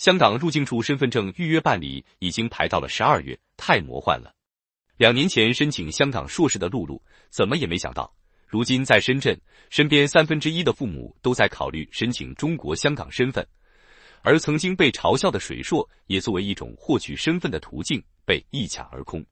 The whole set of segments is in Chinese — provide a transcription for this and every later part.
香港入境处身份证预约办理已经排到了十二月，太魔幻了。两年前申请香港硕士的露露，怎么也没想到，如今在深圳，身边三分之一的父母都在考虑申请中国香港身份。而曾经被嘲笑的水硕，也作为一种获取身份的途径，被一抢而空。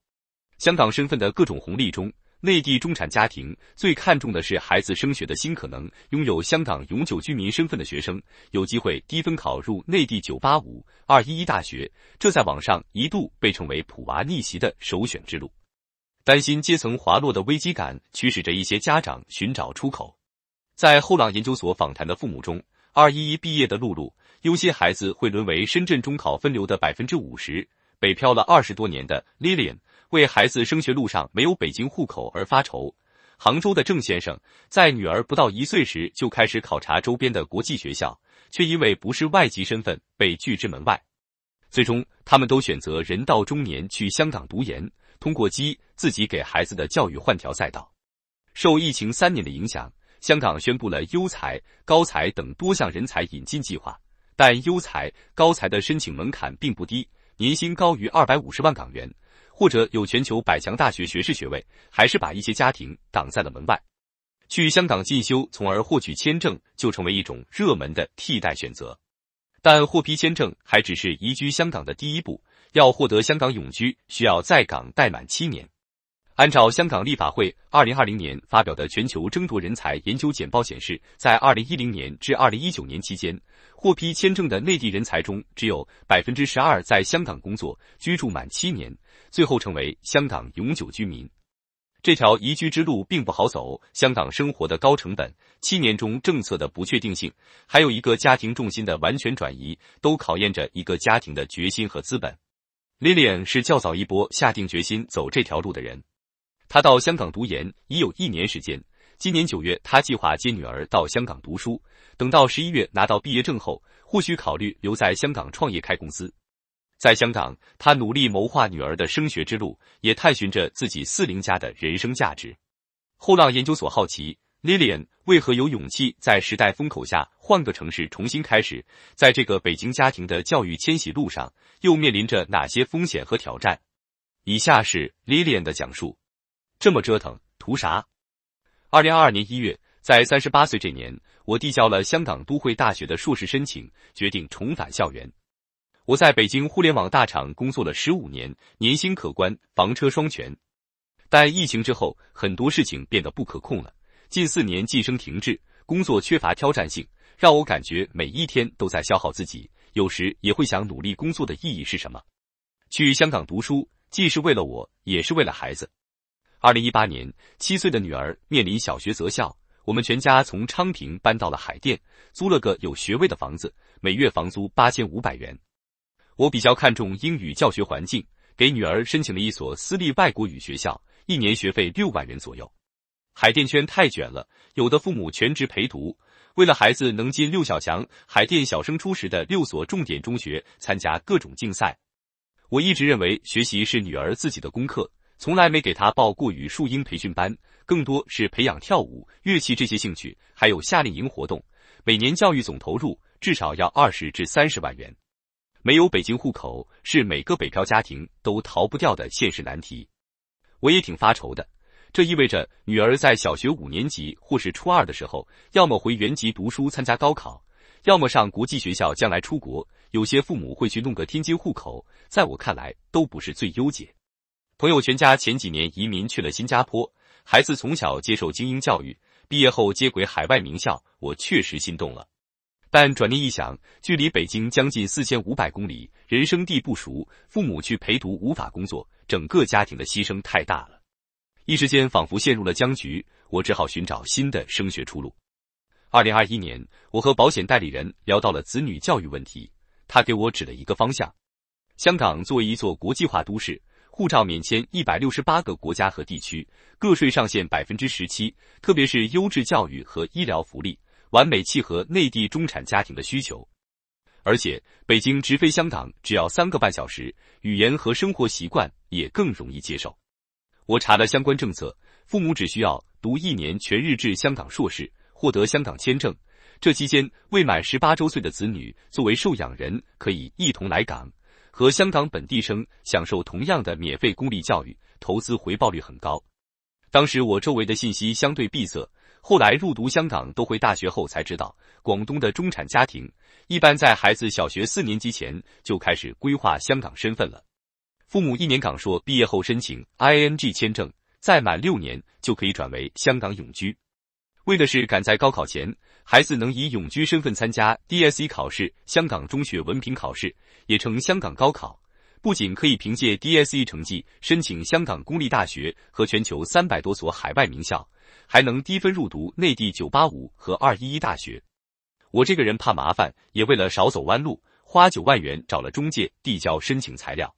香港身份的各种红利中。内地中产家庭最看重的是孩子升学的新可能。拥有香港永久居民身份的学生有机会低分考入内地985、211大学，这在网上一度被称为“普娃逆袭”的首选之路。担心阶层滑落的危机感，驱使着一些家长寻找出口。在后浪研究所访谈的父母中，211毕业的露露，忧心孩子会沦为深圳中考分流的百分之五十；北漂了二十多年的 Lilian。为孩子升学路上没有北京户口而发愁，杭州的郑先生在女儿不到一岁时就开始考察周边的国际学校，却因为不是外籍身份被拒之门外。最终，他们都选择人到中年去香港读研，通过机自己给孩子的教育换条赛道。受疫情三年的影响，香港宣布了优才、高才等多项人才引进计划，但优才、高才的申请门槛并不低，年薪高于二百五十万港元。或者有全球百强大学学士学位，还是把一些家庭挡在了门外。去香港进修，从而获取签证，就成为一种热门的替代选择。但获批签证还只是移居香港的第一步，要获得香港永居，需要在港待满七年。按照香港立法会二零二零年发表的《全球争夺人才研究简报》显示，在二零一零年至二零一九年期间，获批签证的内地人才中，只有百分之十二在香港工作居住满七年。最后成为香港永久居民，这条移居之路并不好走。香港生活的高成本、七年中政策的不确定性，还有一个家庭重心的完全转移，都考验着一个家庭的决心和资本。Lillian 是较早一波下定决心走这条路的人。她到香港读研已有一年时间。今年九月，她计划接女儿到香港读书。等到十一月拿到毕业证后，或许考虑留在香港创业开公司。在香港，他努力谋划女儿的升学之路，也探寻着自己四零家的人生价值。后浪研究所好奇，Lilian 为何有勇气在时代风口下换个城市重新开始？在这个北京家庭的教育迁徙路上，又面临着哪些风险和挑战？以下是 Lilian 的讲述：这么折腾图啥？二零二二年一月，在三十八岁这年，我递交了香港都会大学的硕士申请，决定重返校园。我在北京互联网大厂工作了十五年，年薪可观，房车双全。但疫情之后，很多事情变得不可控了。近四年晋升停滞，工作缺乏挑战性，让我感觉每一天都在消耗自己。有时也会想，努力工作的意义是什么？去香港读书，既是为了我，也是为了孩子。二零一八年，七岁的女儿面临小学择校，我们全家从昌平搬到了海淀，租了个有学位的房子，每月房租八千五百元。我比较看重英语教学环境，给女儿申请了一所私立外国语学校，一年学费六万元左右。海淀圈太卷了，有的父母全职陪读，为了孩子能进六小强，海淀小升初时的六所重点中学，参加各种竞赛。我一直认为学习是女儿自己的功课，从来没给她报过语数英培训班，更多是培养跳舞、乐器这些兴趣，还有夏令营活动。每年教育总投入至少要二十至三十万元。没有北京户口是每个北漂家庭都逃不掉的现实难题，我也挺发愁的。这意味着女儿在小学五年级或是初二的时候，要么回原籍读书参加高考，要么上国际学校将来出国。有些父母会去弄个天津户口，在我看来都不是最优解。朋友全家前几年移民去了新加坡，孩子从小接受精英教育，毕业后接轨海外名校，我确实心动了。但转念一想，距离北京将近四千五百公里，人生地不熟，父母去陪读无法工作，整个家庭的牺牲太大了。一时间仿佛陷入了僵局，我只好寻找新的升学出路。二零二一年，我和保险代理人聊到了子女教育问题，他给我指了一个方向：香港作为一座国际化都市，护照免签一百六十八个国家和地区，个税上限百分之十七，特别是优质教育和医疗福利。完美契合内地中产家庭的需求，而且北京直飞香港只要三个半小时，语言和生活习惯也更容易接受。我查了相关政策，父母只需要读一年全日制香港硕士，获得香港签证，这期间未满十八周岁的子女作为受养人可以一同来港，和香港本地生享受同样的免费公立教育，投资回报率很高。当时我周围的信息相对闭塞。后来入读香港都会大学后，才知道广东的中产家庭一般在孩子小学四年级前就开始规划香港身份了。父母一年港硕毕业后申请 I N G 签证，再满六年就可以转为香港永居，为的是赶在高考前，孩子能以永居身份参加 D S E 考试（香港中学文凭考试），也称香港高考。不仅可以凭借 D S E 成绩申请香港公立大学和全球三百多所海外名校。还能低分入读内地985和211大学。我这个人怕麻烦，也为了少走弯路，花九万元找了中介递交申请材料。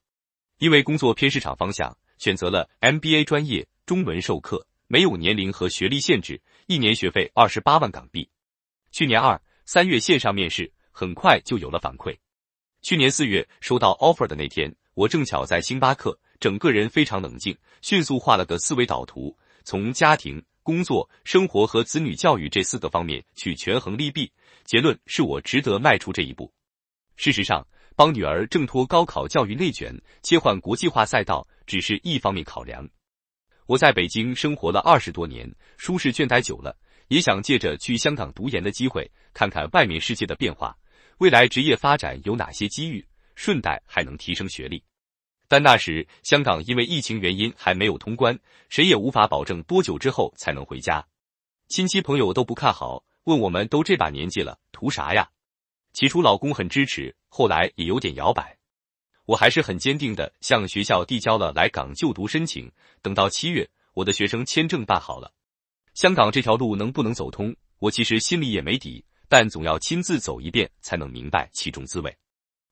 因为工作偏市场方向，选择了 MBA 专业，中文授课，没有年龄和学历限制，一年学费二十八万港币。去年二三月线上面试，很快就有了反馈。去年四月收到 offer 的那天，我正巧在星巴克，整个人非常冷静，迅速画了个思维导图，从家庭。工作、生活和子女教育这四个方面去权衡利弊，结论是我值得迈出这一步。事实上，帮女儿挣脱高考教育内卷，切换国际化赛道只是一方面考量。我在北京生活了二十多年，舒适倦怠久了，也想借着去香港读研的机会，看看外面世界的变化，未来职业发展有哪些机遇，顺带还能提升学历。但那时，香港因为疫情原因还没有通关，谁也无法保证多久之后才能回家。亲戚朋友都不看好，问我们都这把年纪了，图啥呀？起初老公很支持，后来也有点摇摆。我还是很坚定的向学校递交了来港就读申请。等到七月，我的学生签证办好了。香港这条路能不能走通，我其实心里也没底，但总要亲自走一遍才能明白其中滋味。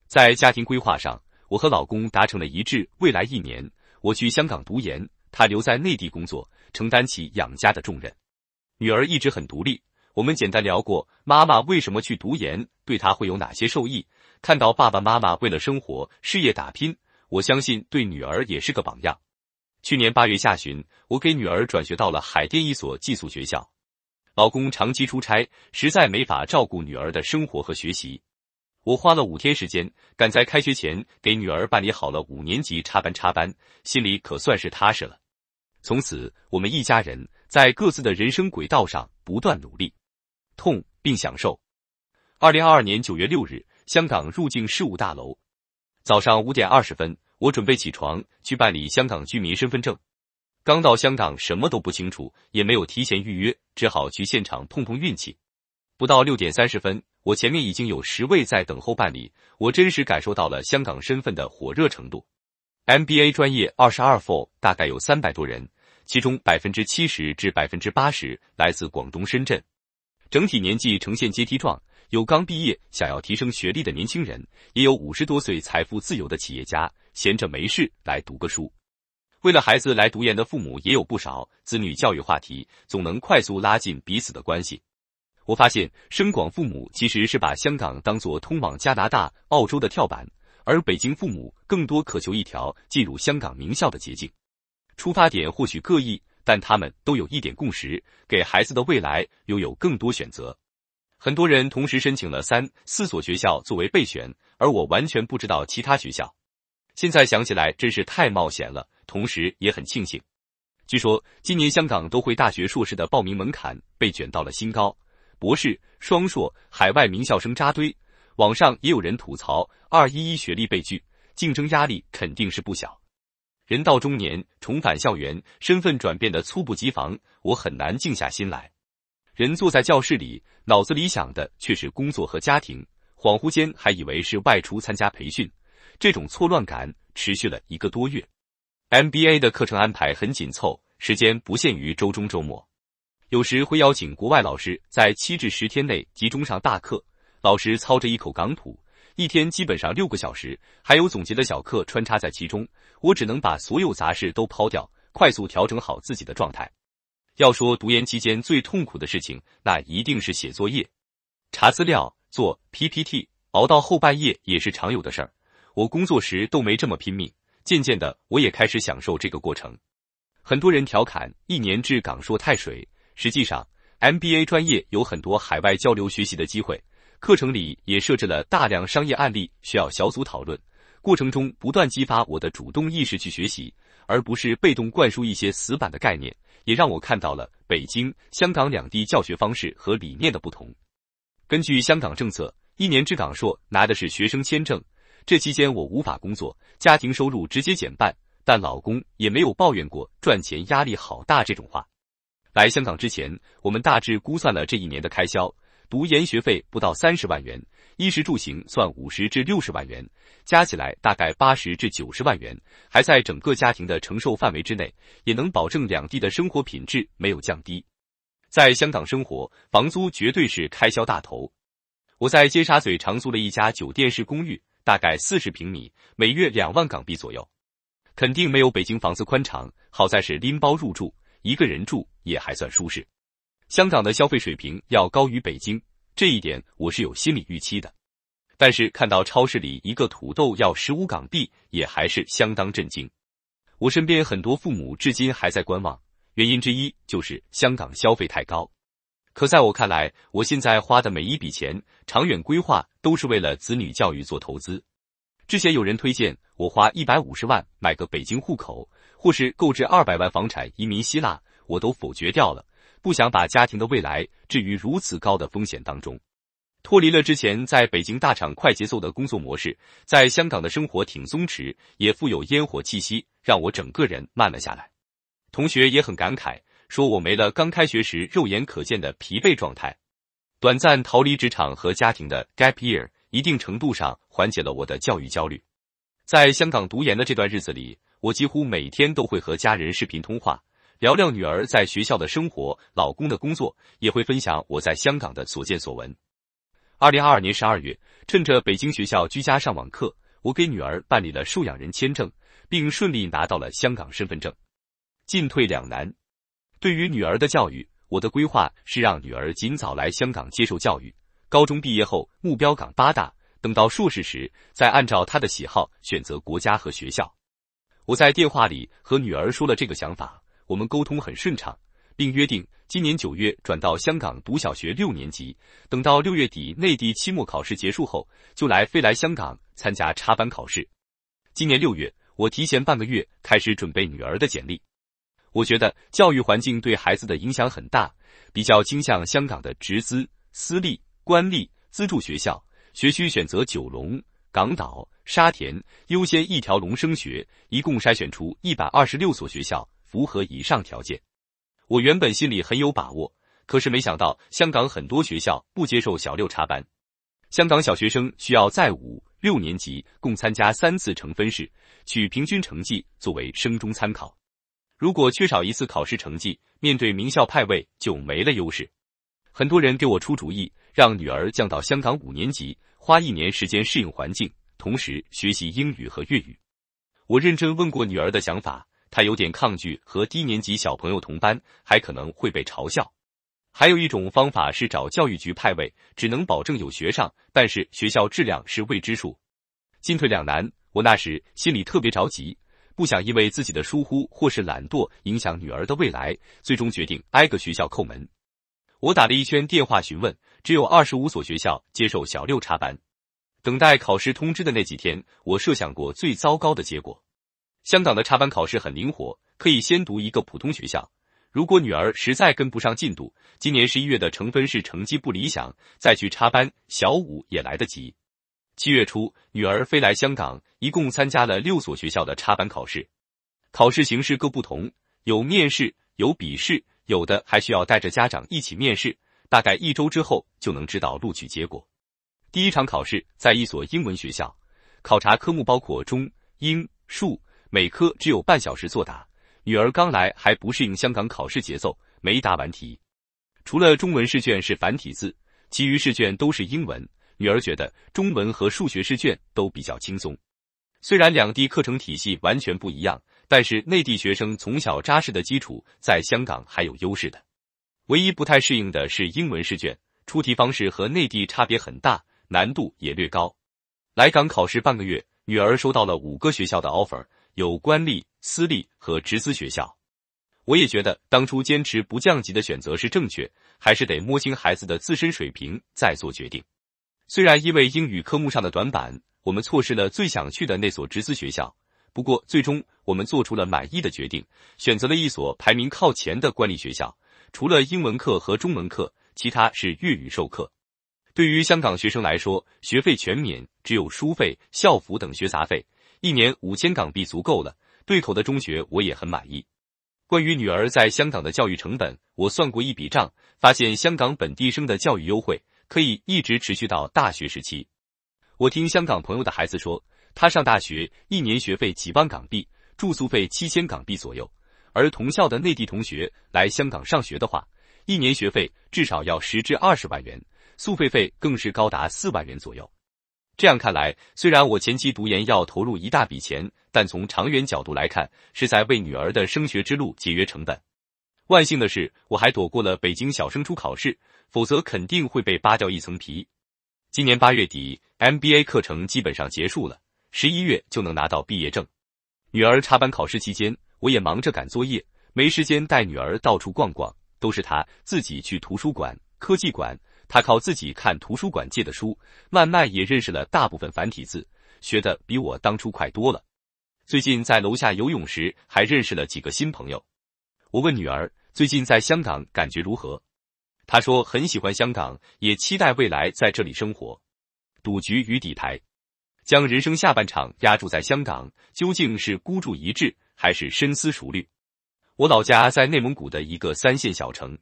在家庭规划上。我和老公达成了一致，未来一年，我去香港读研，他留在内地工作，承担起养家的重任。女儿一直很独立，我们简单聊过，妈妈为什么去读研，对她会有哪些受益。看到爸爸妈妈为了生活、事业打拼，我相信对女儿也是个榜样。去年八月下旬，我给女儿转学到了海淀一所寄宿学校，老公长期出差，实在没法照顾女儿的生活和学习。我花了五天时间，赶在开学前给女儿办理好了五年级插班，插班心里可算是踏实了。从此，我们一家人在各自的人生轨道上不断努力，痛并享受。二零二二年九月六日，香港入境事务大楼。早上五点二十分，我准备起床去办理香港居民身份证。刚到香港，什么都不清楚，也没有提前预约，只好去现场碰碰运气。不到六点三十分。我前面已经有十位在等候办理，我真实感受到了香港身份的火热程度。MBA 专业二十二 f o l 大概有三百多人，其中百分之七十至百分之八十来自广东深圳，整体年纪呈现阶梯状，有刚毕业想要提升学历的年轻人，也有五十多岁财富自由的企业家，闲着没事来读个书。为了孩子来读研的父母也有不少，子女教育话题总能快速拉近彼此的关系。我发现深广父母其实是把香港当做通往加拿大、澳洲的跳板，而北京父母更多渴求一条进入香港名校的捷径。出发点或许各异，但他们都有一点共识：给孩子的未来拥有更多选择。很多人同时申请了三四所学校作为备选，而我完全不知道其他学校。现在想起来真是太冒险了，同时也很庆幸。据说今年香港都会大学硕士的报名门槛被卷到了新高。博士、双硕、海外名校生扎堆，网上也有人吐槽二一一学历被拒，竞争压力肯定是不小。人到中年重返校园，身份转变的猝不及防，我很难静下心来。人坐在教室里，脑子里想的却是工作和家庭，恍惚间还以为是外出参加培训。这种错乱感持续了一个多月。MBA 的课程安排很紧凑，时间不限于周中周末。有时会邀请国外老师在七至十天内集中上大课，老师操着一口港普，一天基本上六个小时，还有总结的小课穿插在其中。我只能把所有杂事都抛掉，快速调整好自己的状态。要说读研期间最痛苦的事情，那一定是写作业、查资料、做 PPT，熬到后半夜也是常有的事儿。我工作时都没这么拼命，渐渐的我也开始享受这个过程。很多人调侃一年制港硕太水。实际上，MBA 专业有很多海外交流学习的机会，课程里也设置了大量商业案例需要小组讨论，过程中不断激发我的主动意识去学习，而不是被动灌输一些死板的概念，也让我看到了北京、香港两地教学方式和理念的不同。根据香港政策，一年制港硕拿的是学生签证，这期间我无法工作，家庭收入直接减半，但老公也没有抱怨过赚钱压力好大这种话。来香港之前，我们大致估算了这一年的开销：读研学费不到三十万元，衣食住行算五十至六十万元，加起来大概八十至九十万元，还在整个家庭的承受范围之内，也能保证两地的生活品质没有降低。在香港生活，房租绝对是开销大头。我在尖沙咀长租了一家酒店式公寓，大概四十平米，每月两万港币左右，肯定没有北京房子宽敞，好在是拎包入住。一个人住也还算舒适，香港的消费水平要高于北京，这一点我是有心理预期的。但是看到超市里一个土豆要十五港币，也还是相当震惊。我身边很多父母至今还在观望，原因之一就是香港消费太高。可在我看来，我现在花的每一笔钱，长远规划都是为了子女教育做投资。之前有人推荐我花一百五十万买个北京户口。或是购置二百万房产移民希腊，我都否决掉了。不想把家庭的未来置于如此高的风险当中。脱离了之前在北京大厂快节奏的工作模式，在香港的生活挺松弛，也富有烟火气息，让我整个人慢了下来。同学也很感慨，说我没了刚开学时肉眼可见的疲惫状态。短暂逃离职场和家庭的 gap year，一定程度上缓解了我的教育焦虑。在香港读研的这段日子里。我几乎每天都会和家人视频通话，聊聊女儿在学校的生活，老公的工作，也会分享我在香港的所见所闻。二零二二年十二月，趁着北京学校居家上网课，我给女儿办理了受养人签证，并顺利拿到了香港身份证。进退两难，对于女儿的教育，我的规划是让女儿尽早来香港接受教育，高中毕业后目标港八大，等到硕士时再按照她的喜好选择国家和学校。我在电话里和女儿说了这个想法，我们沟通很顺畅，并约定今年九月转到香港读小学六年级。等到六月底内地期末考试结束后，就来飞来香港参加插班考试。今年六月，我提前半个月开始准备女儿的简历。我觉得教育环境对孩子的影响很大，比较倾向香港的直资、私立、官立资助学校，学区选择九龙。港岛、沙田优先一条龙升学，一共筛选出一百二十六所学校符合以上条件。我原本心里很有把握，可是没想到香港很多学校不接受小六插班。香港小学生需要在五六年级共参加三次成分试，取平均成绩作为升中参考。如果缺少一次考试成绩，面对名校派位就没了优势。很多人给我出主意，让女儿降到香港五年级。花一年时间适应环境，同时学习英语和粤语。我认真问过女儿的想法，她有点抗拒和低年级小朋友同班，还可能会被嘲笑。还有一种方法是找教育局派位，只能保证有学上，但是学校质量是未知数。进退两难，我那时心里特别着急，不想因为自己的疏忽或是懒惰影响女儿的未来。最终决定挨个学校叩门。我打了一圈电话询问，只有二十五所学校接受小六插班。等待考试通知的那几天，我设想过最糟糕的结果。香港的插班考试很灵活，可以先读一个普通学校，如果女儿实在跟不上进度，今年十一月的成分试成绩不理想，再去插班小五也来得及。七月初，女儿飞来香港，一共参加了六所学校的插班考试，考试形式各不同，有面试，有笔试。有的还需要带着家长一起面试，大概一周之后就能知道录取结果。第一场考试在一所英文学校，考察科目包括中、英、数，每科只有半小时作答。女儿刚来还不适应香港考试节奏，没答完题。除了中文试卷是繁体字，其余试卷都是英文。女儿觉得中文和数学试卷都比较轻松，虽然两地课程体系完全不一样。但是内地学生从小扎实的基础，在香港还有优势的，唯一不太适应的是英文试卷出题方式和内地差别很大，难度也略高。来港考试半个月，女儿收到了五个学校的 offer，有官立、私立和直资学校。我也觉得当初坚持不降级的选择是正确，还是得摸清孩子的自身水平再做决定。虽然因为英语科目上的短板，我们错失了最想去的那所直资学校。不过，最终我们做出了满意的决定，选择了一所排名靠前的管理学校。除了英文课和中文课，其他是粤语授课。对于香港学生来说，学费全免，只有书费、校服等学杂费，一年五千港币足够了。对口的中学我也很满意。关于女儿在香港的教育成本，我算过一笔账，发现香港本地生的教育优惠可以一直持续到大学时期。我听香港朋友的孩子说。他上大学一年学费几万港币，住宿费七千港币左右。而同校的内地同学来香港上学的话，一年学费至少要十至二十万元，宿费费更是高达四万元左右。这样看来，虽然我前期读研要投入一大笔钱，但从长远角度来看，是在为女儿的升学之路节约成本。万幸的是，我还躲过了北京小升初考试，否则肯定会被扒掉一层皮。今年八月底，MBA 课程基本上结束了。十一月就能拿到毕业证，女儿插班考试期间，我也忙着赶作业，没时间带女儿到处逛逛，都是她自己去图书馆、科技馆，她靠自己看图书馆借的书，慢慢也认识了大部分繁体字，学的比我当初快多了。最近在楼下游泳时，还认识了几个新朋友。我问女儿最近在香港感觉如何，她说很喜欢香港，也期待未来在这里生活。赌局与底牌。将人生下半场压注在香港，究竟是孤注一掷还是深思熟虑？我老家在内蒙古的一个三线小城，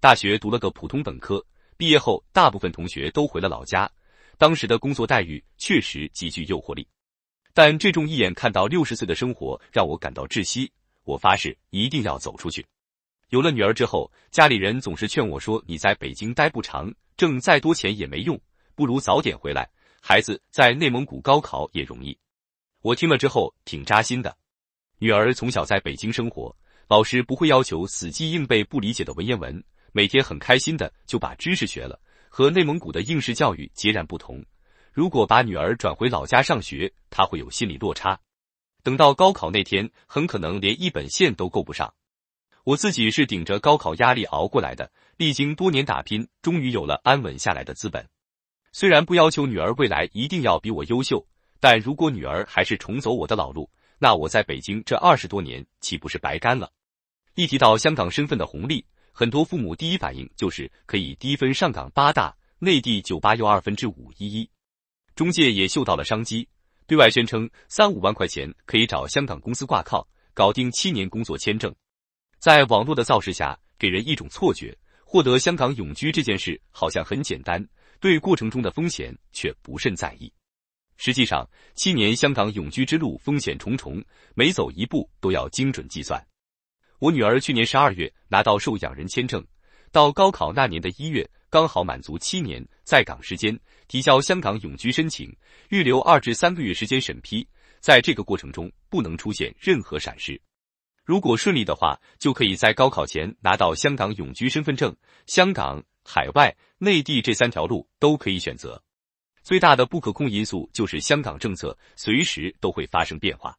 大学读了个普通本科，毕业后大部分同学都回了老家。当时的工作待遇确实极具诱惑力，但这种一眼看到六十岁的生活让我感到窒息。我发誓一定要走出去。有了女儿之后，家里人总是劝我说：“你在北京待不长，挣再多钱也没用，不如早点回来。”孩子在内蒙古高考也容易，我听了之后挺扎心的。女儿从小在北京生活，老师不会要求死记硬背不理解的文言文，每天很开心的就把知识学了，和内蒙古的应试教育截然不同。如果把女儿转回老家上学，她会有心理落差。等到高考那天，很可能连一本线都够不上。我自己是顶着高考压力熬过来的，历经多年打拼，终于有了安稳下来的资本。虽然不要求女儿未来一定要比我优秀，但如果女儿还是重走我的老路，那我在北京这二十多年岂不是白干了？一提到香港身份的红利，很多父母第一反应就是可以低分上港八大，内地九八又二分之五一一。中介也嗅到了商机，对外宣称三五万块钱可以找香港公司挂靠，搞定七年工作签证。在网络的造势下，给人一种错觉，获得香港永居这件事好像很简单。对过程中的风险却不甚在意。实际上，七年香港永居之路风险重重，每走一步都要精准计算。我女儿去年十二月拿到受养人签证，到高考那年的一月刚好满足七年在港时间，提交香港永居申请，预留二至三个月时间审批。在这个过程中，不能出现任何闪失。如果顺利的话，就可以在高考前拿到香港永居身份证，香港。海外、内地这三条路都可以选择，最大的不可控因素就是香港政策随时都会发生变化。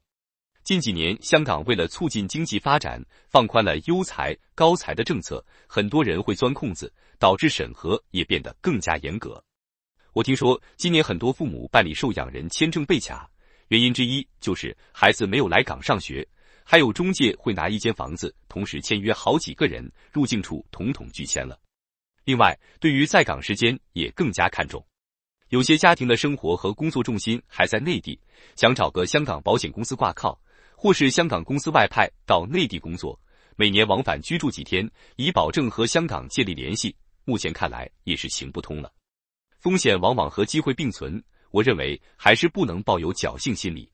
近几年，香港为了促进经济发展，放宽了优才、高才的政策，很多人会钻空子，导致审核也变得更加严格。我听说今年很多父母办理受养人签证被卡，原因之一就是孩子没有来港上学，还有中介会拿一间房子同时签约好几个人，入境处统统拒签了。另外，对于在岗时间也更加看重，有些家庭的生活和工作重心还在内地，想找个香港保险公司挂靠，或是香港公司外派到内地工作，每年往返居住几天，以保证和香港建立联系。目前看来也是行不通了。风险往往和机会并存，我认为还是不能抱有侥幸心理。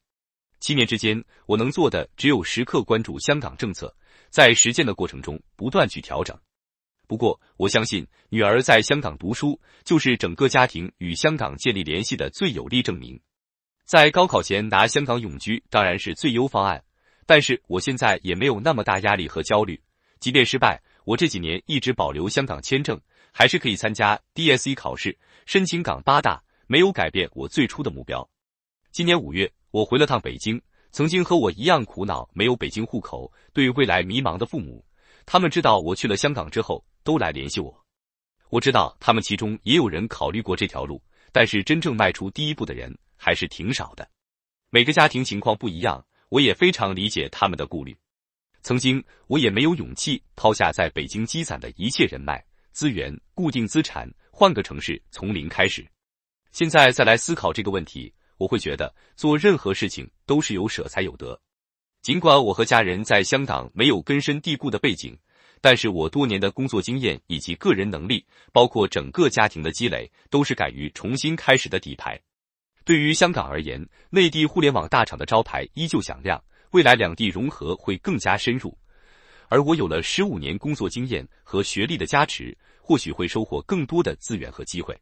七年之间，我能做的只有时刻关注香港政策，在实践的过程中不断去调整。不过，我相信女儿在香港读书就是整个家庭与香港建立联系的最有力证明。在高考前拿香港永居当然是最优方案，但是我现在也没有那么大压力和焦虑。即便失败，我这几年一直保留香港签证，还是可以参加 DSE 考试，申请港八大，没有改变我最初的目标。今年五月，我回了趟北京，曾经和我一样苦恼没有北京户口、对未来迷茫的父母，他们知道我去了香港之后。都来联系我，我知道他们其中也有人考虑过这条路，但是真正迈出第一步的人还是挺少的。每个家庭情况不一样，我也非常理解他们的顾虑。曾经我也没有勇气抛下在北京积攒的一切人脉、资源、固定资产，换个城市从零开始。现在再来思考这个问题，我会觉得做任何事情都是有舍才有得。尽管我和家人在香港没有根深蒂固的背景。但是我多年的工作经验以及个人能力，包括整个家庭的积累，都是敢于重新开始的底牌。对于香港而言，内地互联网大厂的招牌依旧响亮，未来两地融合会更加深入。而我有了十五年工作经验和学历的加持，或许会收获更多的资源和机会。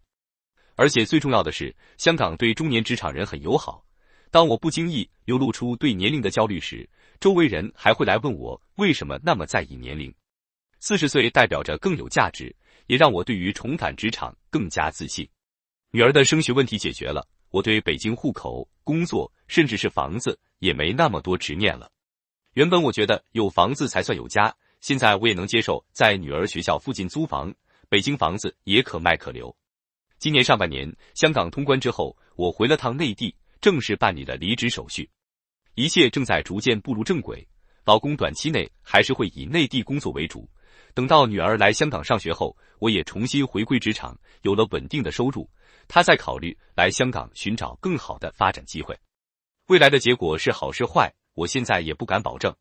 而且最重要的是，香港对中年职场人很友好。当我不经意流露出对年龄的焦虑时，周围人还会来问我为什么那么在意年龄。四十岁代表着更有价值，也让我对于重返职场更加自信。女儿的升学问题解决了，我对北京户口、工作甚至是房子也没那么多执念了。原本我觉得有房子才算有家，现在我也能接受在女儿学校附近租房。北京房子也可卖可留。今年上半年香港通关之后，我回了趟内地，正式办理了离职手续，一切正在逐渐步入正轨。老公短期内还是会以内地工作为主。等到女儿来香港上学后，我也重新回归职场，有了稳定的收入。她在考虑来香港寻找更好的发展机会。未来的结果是好是坏，我现在也不敢保证。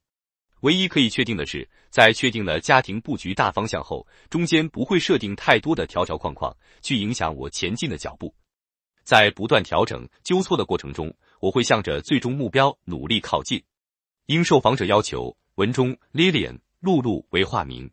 唯一可以确定的是，在确定了家庭布局大方向后，中间不会设定太多的条条框框去影响我前进的脚步。在不断调整纠错的过程中，我会向着最终目标努力靠近。应受访者要求，文中 Lillian、露露为化名。